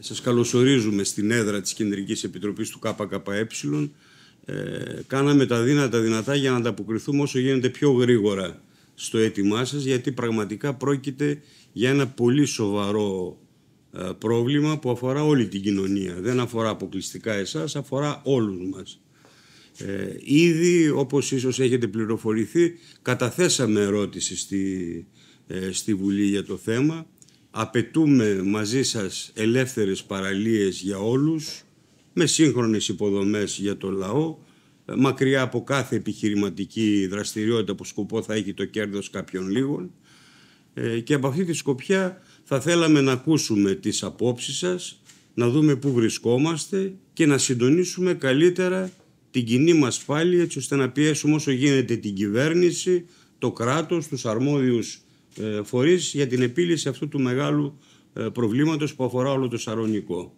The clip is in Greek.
Σας καλωσορίζουμε στην έδρα της Κεντρικής Επιτροπής του ΚΚΕ. Ε, κάναμε τα δύνατα δυνατά για να ανταποκριθούμε όσο γίνεται πιο γρήγορα στο έτοιμά σας, γιατί πραγματικά πρόκειται για ένα πολύ σοβαρό ε, πρόβλημα που αφορά όλη την κοινωνία. Δεν αφορά αποκλειστικά εσάς, αφορά όλους μας. Ε, ήδη, όπως ίσως έχετε πληροφορηθεί, καταθέσαμε ερώτηση στη, ε, στη Βουλή για το θέμα. Απαιτούμε μαζί σας ελεύθερες παραλίες για όλους, με σύγχρονες υποδομές για το λαό, μακριά από κάθε επιχειρηματική δραστηριότητα που σκοπό θα έχει το κέρδος κάποιων λίγων. Ε, και από αυτή τη σκοπιά θα θέλαμε να ακούσουμε τις απόψεις σας, να δούμε πού βρισκόμαστε και να συντονίσουμε καλύτερα την κοινή μας πάλι έτσι ώστε να πιέσουμε όσο γίνεται την κυβέρνηση, το κράτος, τους αρμόδιους ε, φορείς για την επίλυση αυτού του μεγάλου ε, προβλήματος που αφορά όλο το Σαρονικό.